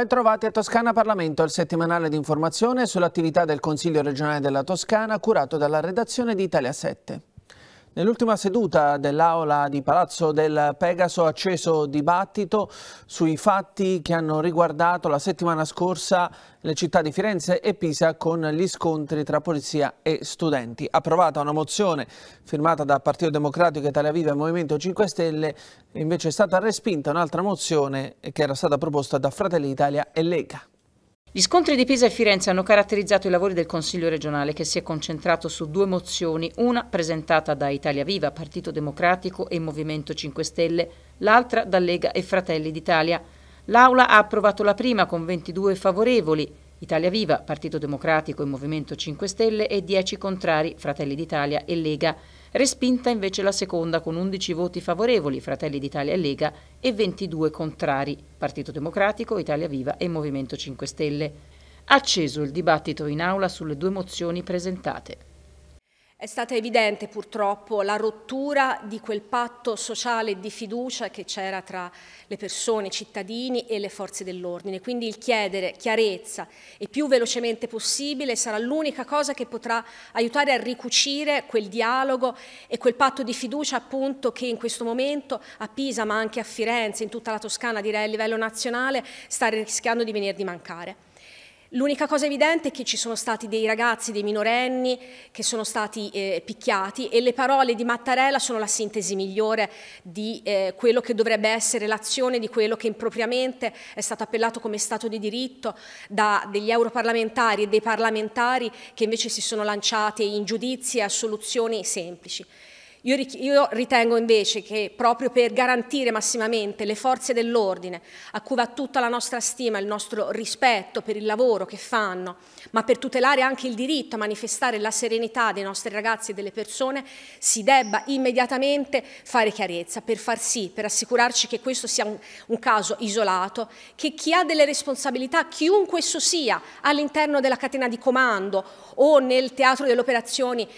Ben trovati a Toscana Parlamento, il settimanale di informazione sull'attività del Consiglio regionale della Toscana curato dalla redazione di Italia 7. Nell'ultima seduta dell'Aula di Palazzo del Pegaso ha acceso dibattito sui fatti che hanno riguardato la settimana scorsa le città di Firenze e Pisa con gli scontri tra polizia e studenti. Approvata una mozione firmata da Partito Democratico Italia Viva e Movimento 5 Stelle, invece è stata respinta un'altra mozione che era stata proposta da Fratelli Italia e Lega. Gli scontri di Pisa e Firenze hanno caratterizzato i lavori del Consiglio regionale che si è concentrato su due mozioni, una presentata da Italia Viva, Partito Democratico e Movimento 5 Stelle, l'altra da Lega e Fratelli d'Italia. L'Aula ha approvato la prima con 22 favorevoli, Italia Viva, Partito Democratico e Movimento 5 Stelle e 10 contrari, Fratelli d'Italia e Lega. Respinta invece la seconda con 11 voti favorevoli, Fratelli d'Italia e Lega, e 22 contrari, Partito Democratico, Italia Viva e Movimento 5 Stelle. Acceso il dibattito in aula sulle due mozioni presentate. È stata evidente purtroppo la rottura di quel patto sociale di fiducia che c'era tra le persone, i cittadini e le forze dell'ordine. Quindi il chiedere chiarezza e più velocemente possibile sarà l'unica cosa che potrà aiutare a ricucire quel dialogo e quel patto di fiducia appunto che in questo momento a Pisa ma anche a Firenze, in tutta la Toscana direi a livello nazionale, sta rischiando di venir di mancare. L'unica cosa evidente è che ci sono stati dei ragazzi, dei minorenni che sono stati eh, picchiati e le parole di Mattarella sono la sintesi migliore di eh, quello che dovrebbe essere l'azione di quello che impropriamente è stato appellato come Stato di diritto da degli europarlamentari e dei parlamentari che invece si sono lanciati in giudizi e assoluzioni semplici. Io, io ritengo invece che proprio per garantire massimamente le forze dell'ordine, a cui va tutta la nostra stima, il nostro rispetto per il lavoro che fanno, ma per tutelare anche il diritto a manifestare la serenità dei nostri ragazzi e delle persone, si debba immediatamente fare chiarezza per far sì, per assicurarci che questo sia un, un caso isolato, che chi ha delle responsabilità, chiunque esso sia, all'interno della catena di comando o nel teatro delle operazioni,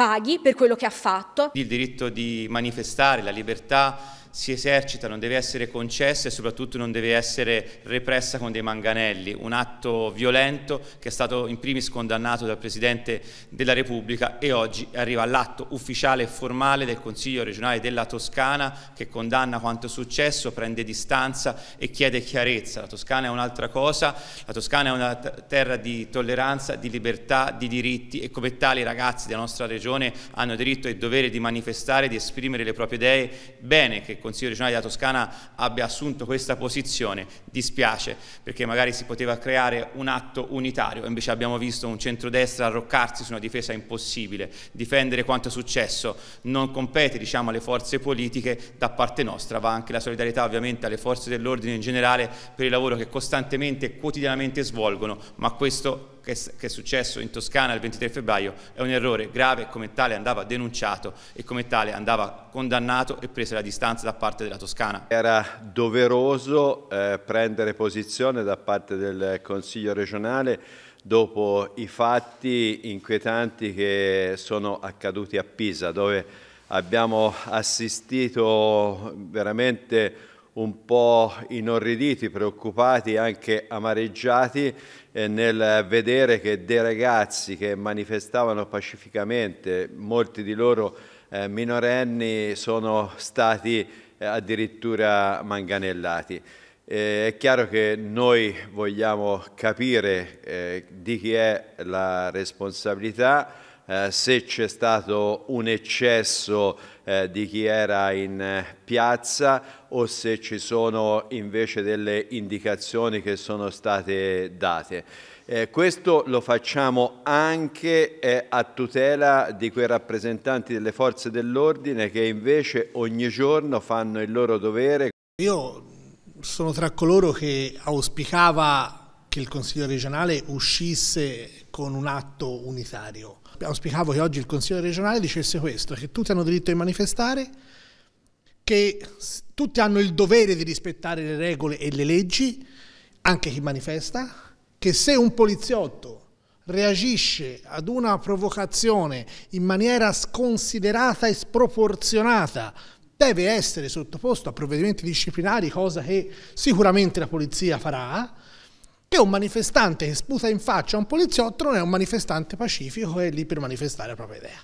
paghi per quello che ha fatto. Il diritto di manifestare, la libertà si esercita, non deve essere concessa e soprattutto non deve essere repressa con dei manganelli, un atto violento che è stato in primis condannato dal Presidente della Repubblica e oggi arriva l'atto ufficiale e formale del Consiglio regionale della Toscana che condanna quanto è successo, prende distanza e chiede chiarezza. La Toscana è un'altra cosa, la Toscana è una terra di tolleranza, di libertà, di diritti e come tali i ragazzi della nostra regione hanno diritto e dovere di manifestare, di esprimere le proprie idee, bene che Consiglio regionale della Toscana abbia assunto questa posizione, dispiace perché magari si poteva creare un atto unitario, invece abbiamo visto un centrodestra arroccarsi su una difesa impossibile, difendere quanto è successo non compete diciamo, alle forze politiche, da parte nostra va anche la solidarietà ovviamente alle forze dell'ordine in generale per il lavoro che costantemente e quotidianamente svolgono, ma questo che, che, è successo in Toscana il 23 febbraio è un errore grave, come tale andava denunciato e come tale andava condannato e presa la distanza da parte della Toscana. Era doveroso eh, prendere posizione da parte del Consiglio regionale dopo i fatti inquietanti che sono accaduti a Pisa, dove abbiamo assistito veramente un po' inorriditi, preoccupati, anche amareggiati eh, nel vedere che dei ragazzi che manifestavano pacificamente, molti di loro eh, minorenni, sono stati eh, addirittura manganellati. è chiaro che noi vogliamo capire di chi è la responsabilità, eh, se c'è stato un eccesso eh, di chi era in eh, piazza o se ci sono invece delle indicazioni che sono state date. Eh, questo lo facciamo anche eh, a tutela di quei rappresentanti delle forze dell'ordine che invece ogni giorno fanno il loro dovere. Io sono tra coloro che auspicava che il Consiglio regionale uscisse con un atto unitario. Auspicavo che oggi il Consiglio regionale dicesse questo, che tutti hanno diritto di manifestare, che tutti hanno il dovere di rispettare le regole e le leggi, anche chi manifesta, che se un poliziotto reagisce ad una provocazione in maniera sconsiderata e sproporzionata deve essere sottoposto a provvedimenti disciplinari, cosa che sicuramente la polizia farà, che un manifestante che sputa in faccia a un poliziotto non è un manifestante pacifico e è lì per manifestare la propria idea.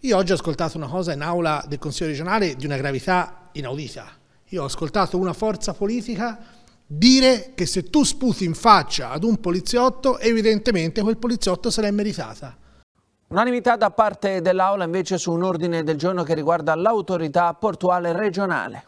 Io oggi ho ascoltato una cosa in aula del Consiglio regionale di una gravità inaudita. Io ho ascoltato una forza politica dire che se tu sputi in faccia ad un poliziotto, evidentemente quel poliziotto se l'è meritata. Unanimità da parte dell'Aula invece su un ordine del giorno che riguarda l'autorità portuale regionale.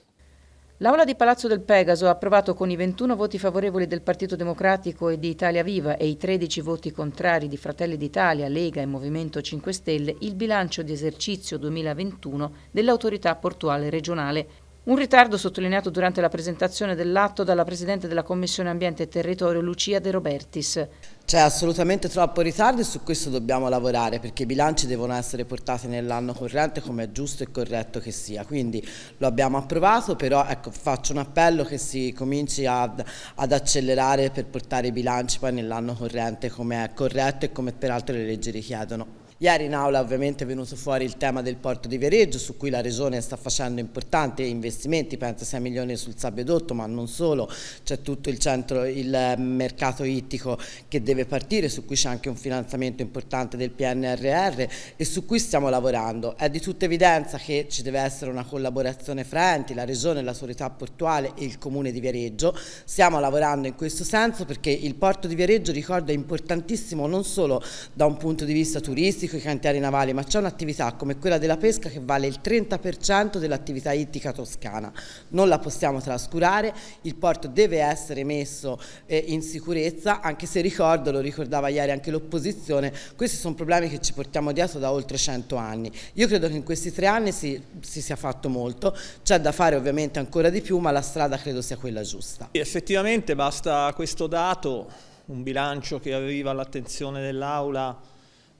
L'Aula di Palazzo del Pegaso ha approvato con i 21 voti favorevoli del Partito Democratico e di Italia Viva e i 13 voti contrari di Fratelli d'Italia, Lega e Movimento 5 Stelle il bilancio di esercizio 2021 dell'autorità portuale regionale un ritardo sottolineato durante la presentazione dell'atto dalla Presidente della Commissione Ambiente e Territorio, Lucia De Robertis. C'è assolutamente troppo ritardo e su questo dobbiamo lavorare perché i bilanci devono essere portati nell'anno corrente come è giusto e corretto che sia. Quindi lo abbiamo approvato, però ecco, faccio un appello che si cominci ad, ad accelerare per portare i bilanci poi nell'anno corrente come è corretto e come peraltro le leggi richiedono. Ieri in aula ovviamente è venuto fuori il tema del porto di Viareggio su cui la Regione sta facendo importanti investimenti, penso 6 milioni sul Sabbiadotto ma non solo, c'è tutto il centro, il eh, mercato ittico che deve partire su cui c'è anche un finanziamento importante del PNRR e su cui stiamo lavorando. È di tutta evidenza che ci deve essere una collaborazione fra enti, la Regione, la solità portuale e il Comune di Viareggio, stiamo lavorando in questo senso perché il porto di Viareggio ricordo è importantissimo non solo da un punto di vista turistico dico i cantieri navali, ma c'è un'attività come quella della pesca che vale il 30% dell'attività ittica toscana. Non la possiamo trascurare, il porto deve essere messo eh, in sicurezza, anche se ricordo, lo ricordava ieri anche l'opposizione, questi sono problemi che ci portiamo dietro da oltre 100 anni. Io credo che in questi tre anni si, si sia fatto molto, c'è da fare ovviamente ancora di più, ma la strada credo sia quella giusta. Effettivamente basta questo dato, un bilancio che arriva all'attenzione dell'Aula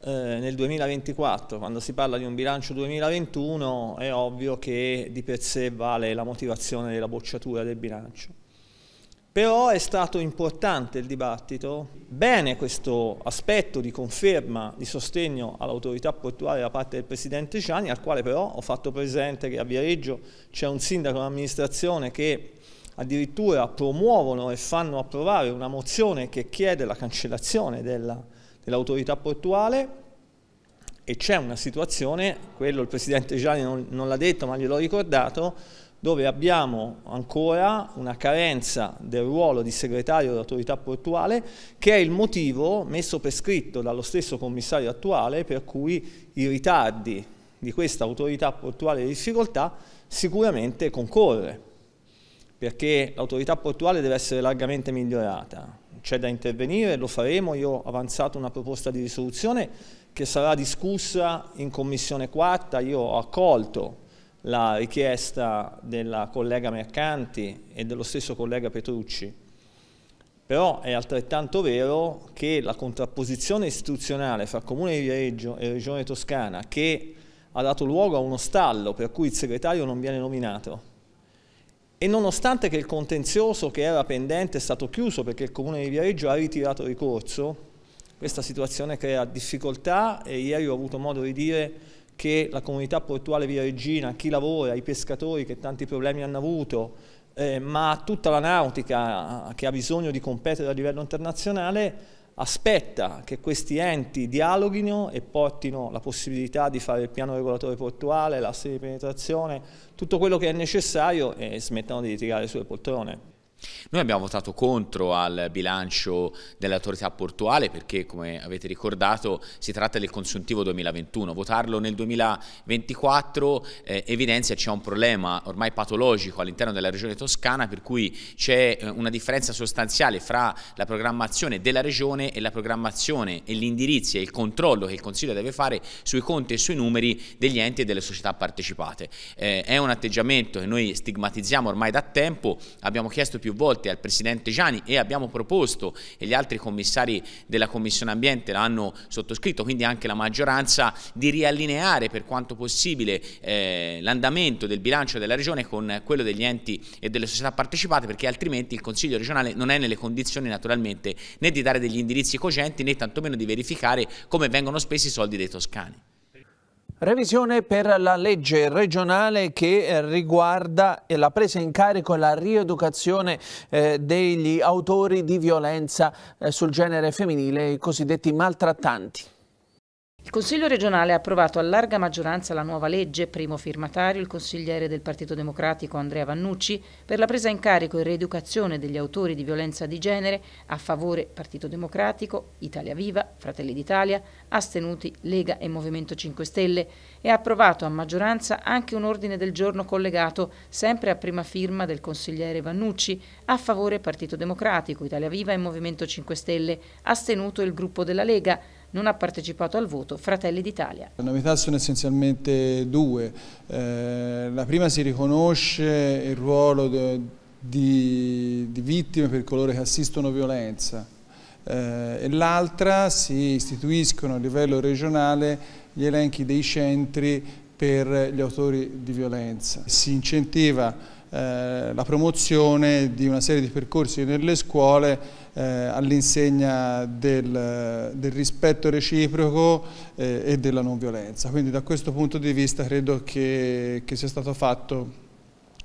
eh, nel 2024, quando si parla di un bilancio 2021, è ovvio che di per sé vale la motivazione della bocciatura del bilancio. Però è stato importante il dibattito, bene questo aspetto di conferma, di sostegno all'autorità portuale da parte del Presidente Ciani, al quale però ho fatto presente che a Viareggio c'è un sindaco e un'amministrazione che addirittura promuovono e fanno approvare una mozione che chiede la cancellazione della dell'autorità portuale e c'è una situazione, quello il Presidente Gianni non, non l'ha detto ma gliel'ho ricordato, dove abbiamo ancora una carenza del ruolo di segretario dell'autorità portuale che è il motivo messo per scritto dallo stesso commissario attuale per cui i ritardi di questa autorità portuale di difficoltà sicuramente concorre perché l'autorità portuale deve essere largamente migliorata, c'è da intervenire, lo faremo, io ho avanzato una proposta di risoluzione che sarà discussa in Commissione quarta, io ho accolto la richiesta della collega Mercanti e dello stesso collega Petrucci, però è altrettanto vero che la contrapposizione istituzionale fra Comune di Viareggio e Regione Toscana che ha dato luogo a uno stallo per cui il segretario non viene nominato e nonostante che il contenzioso che era pendente è stato chiuso perché il Comune di Viareggio ha ritirato ricorso, questa situazione crea difficoltà e ieri ho avuto modo di dire che la comunità portuale viareggina, chi lavora, i pescatori che tanti problemi hanno avuto, eh, ma tutta la nautica che ha bisogno di competere a livello internazionale, aspetta che questi enti dialoghino e portino la possibilità di fare il piano regolatore portuale, l'asse di penetrazione, tutto quello che è necessario e smettano di tirare sulle poltrone. Noi abbiamo votato contro al bilancio dell'autorità portuale perché, come avete ricordato, si tratta del consuntivo 2021. Votarlo nel 2024 eh, evidenzia c'è un problema ormai patologico all'interno della regione toscana per cui c'è eh, una differenza sostanziale fra la programmazione della regione e la programmazione e gli indirizzi e il controllo che il Consiglio deve fare sui conti e sui numeri degli enti e delle società partecipate. Eh, è un atteggiamento che noi stigmatizziamo ormai da tempo, abbiamo chiesto più più volte al Presidente Gianni e abbiamo proposto e gli altri commissari della Commissione Ambiente l'hanno sottoscritto, quindi anche la maggioranza, di riallineare per quanto possibile eh, l'andamento del bilancio della Regione con quello degli enti e delle società partecipate perché altrimenti il Consiglio regionale non è nelle condizioni naturalmente né di dare degli indirizzi cogenti né tantomeno di verificare come vengono spesi i soldi dei toscani. Revisione per la legge regionale che eh, riguarda eh, la presa in carico e la rieducazione eh, degli autori di violenza sul genere femminile, i cosiddetti maltrattanti. Il Consiglio regionale ha approvato a larga maggioranza la nuova legge, primo firmatario il consigliere del Partito Democratico Andrea Vannucci, per la presa in carico e rieducazione degli autori di violenza di genere a favore Partito Democratico, Italia Viva, Fratelli d'Italia, Astenuti, Lega e Movimento 5 Stelle e ha approvato a maggioranza anche un ordine del giorno collegato, sempre a prima firma del consigliere Vannucci, a favore Partito Democratico, Italia Viva e Movimento 5 Stelle, astenuto il gruppo della Lega, non ha partecipato al voto Fratelli d'Italia. Le novità sono essenzialmente due. Eh, la prima si riconosce il ruolo di, di, di vittime per coloro che assistono violenza eh, e l'altra si istituiscono a livello regionale gli elenchi dei centri per gli autori di violenza. Si incentiva eh, la promozione di una serie di percorsi nelle scuole eh, all'insegna del, del, rispetto reciproco eh, e della non violenza. Quindi da questo punto di vista credo che, che sia stato fatto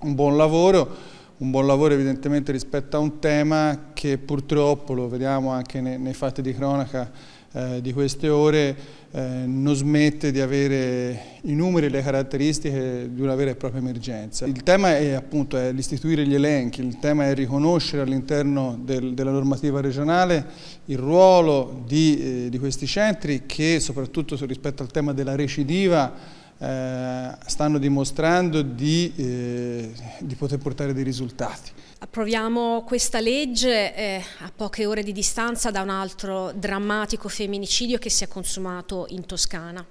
un buon lavoro un buon lavoro evidentemente rispetto a un tema che purtroppo, lo vediamo anche nei, nei fatti di cronaca, eh, di queste ore eh, non smette di avere i numeri e le caratteristiche di una vera e propria emergenza. Il tema è appunto l'istituire gli elenchi, il tema è riconoscere all'interno del, della normativa regionale il ruolo di, eh, di questi centri che soprattutto rispetto al tema della recidiva eh, stanno dimostrando di, eh, di, poter portare dei risultati. Approviamo questa legge eh, a poche ore di distanza da un altro drammatico femminicidio che si è consumato in Toscana.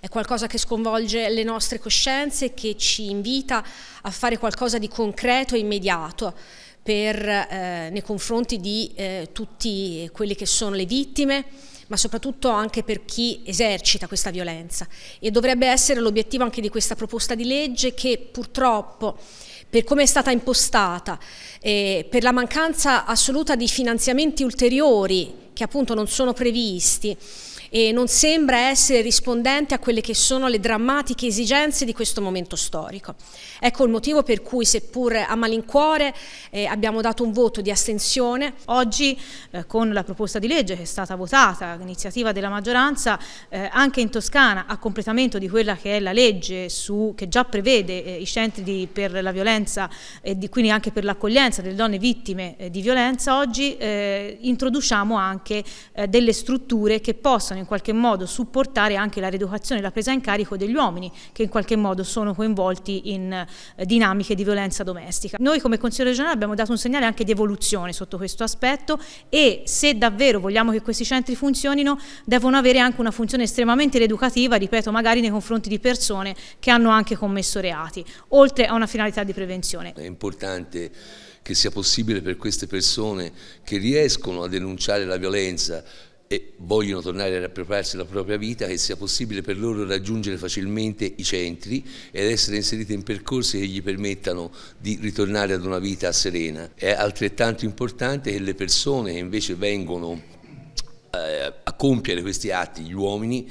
È qualcosa che sconvolge le nostre coscienze e che ci invita a fare qualcosa di concreto e immediato per, eh, nei confronti di eh, tutti quelli che sono le vittime, ma soprattutto anche per chi esercita questa violenza. E dovrebbe essere l'obiettivo anche di questa proposta di legge che purtroppo per come è stata impostata, eh, per la mancanza assoluta di finanziamenti ulteriori che appunto non sono previsti, e non sembra essere rispondente a quelle che sono le drammatiche esigenze di questo momento storico. Ecco il motivo per cui, seppur a malincuore, eh, abbiamo dato un voto di astensione. Oggi, eh, con la proposta di legge che è stata votata, iniziativa della maggioranza, eh, anche in Toscana, a completamento di quella che è la legge su, che già prevede eh, i centri di, per la violenza e di, quindi anche per l'accoglienza delle donne vittime eh, di violenza, oggi eh, introduciamo anche delle strutture che possano in qualche modo supportare anche la reeducazione e la presa in carico degli uomini che in qualche modo sono coinvolti in eh, dinamiche di violenza domestica. Noi come Consiglio regionale abbiamo dato un segnale anche di evoluzione sotto questo aspetto e se davvero vogliamo che questi centri funzionino devono avere anche una funzione estremamente rieducativa, ripeto, magari nei confronti di persone che hanno anche commesso reati, oltre a una finalità di prevenzione. È importante che sia possibile per queste persone che riescono a denunciare la violenza e vogliono tornare a appropriarsi della propria vita, che sia possibile per loro raggiungere facilmente i centri ed essere inseriti in percorsi che gli permettano di ritornare ad una vita serena. È altrettanto importante che le persone che invece vengono eh, a compiere questi atti, gli uomini,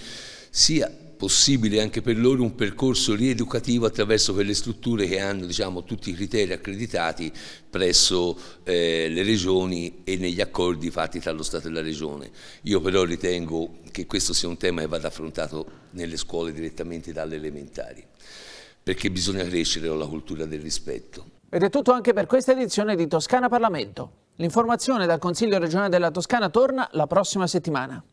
sia possibile anche per loro un percorso rieducativo attraverso quelle strutture che hanno diciamo, tutti i criteri accreditati presso eh, le regioni e negli accordi fatti tra lo Stato e la Regione. Io però ritengo che questo sia un tema che vada affrontato nelle scuole direttamente dalle elementari, perché bisogna crescere con la cultura del rispetto. Ed è tutto anche per questa edizione di Toscana Parlamento. L'informazione dal Consiglio regionale della Toscana torna la prossima settimana.